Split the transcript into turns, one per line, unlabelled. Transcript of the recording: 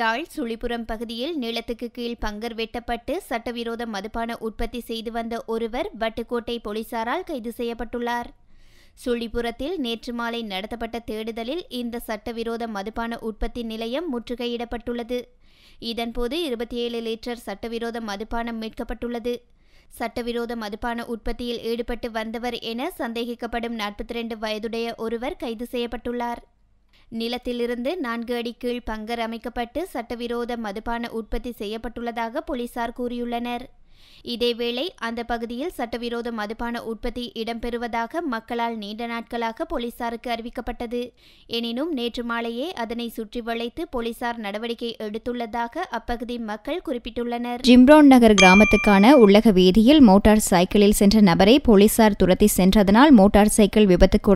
யாழ் சுழிபுரம் பகுதியில் நிலத்துக்கு கீழ் பங்கர் வெட்டப்பட்டு சட்டவிரோத மதுபான உற்பத்தி செய்து வந்த ஒருவர் வட்டுக்கோட்டை போலீசாரால் கைது செய்யப்பட்டுள்ளார் சுழிபுரத்தில் நேற்று மாலை நடத்தப்பட்ட தேடுதலில் இந்த சட்டவிரோத மதுபான உற்பத்தி நிலையம் முற்றுகையிடப்பட்டுள்ளது இதன்போது இருபத்தி ஏழு லிட்டர் சட்டவிரோத மதுபானம் மீட்கப்பட்டுள்ளது சட்டவிரோத மதுபான உற்பத்தியில் ஈடுபட்டு வந்தவர் என சந்தேகிக்கப்படும் நாற்பத்தி ரெண்டு வயதுடைய ஒருவர் கைது செய்யப்பட்டுள்ளார் நிலத்திலிருந்து நான்கு அடி கீழ் பங்கர் அமைக்கப்பட்டு சட்டவிரோத மதுபான உற்பத்தி செய்யப்பட்டுள்ளதாக போலீசார் கூறியுள்ளனர் இதேவேளை அந்த பகுதியில் சட்டவிரோத மதுபான உற்பத்தி இடம்பெறுவதாக மக்களால் நீண்ட நாட்களாக போலீசாருக்கு அறிவிக்கப்பட்டது எனினும் நேற்று மாலையே அதனை சுற்றி வளைத்து போலீசார் நடவடிக்கை எடுத்துள்ளதாக அப்பகுதி மக்கள்
குறிப்பிட்டுள்ளனர் ஜிம்ரோன் நகர் கிராமத்துக்கான உள்ளக வீதியில் மோட்டார் சைக்கிளில் சென்ற நபரை போலீசார் துரத்தி சென்றதனால் மோட்டார் சைக்கிள் விபத்துக்கு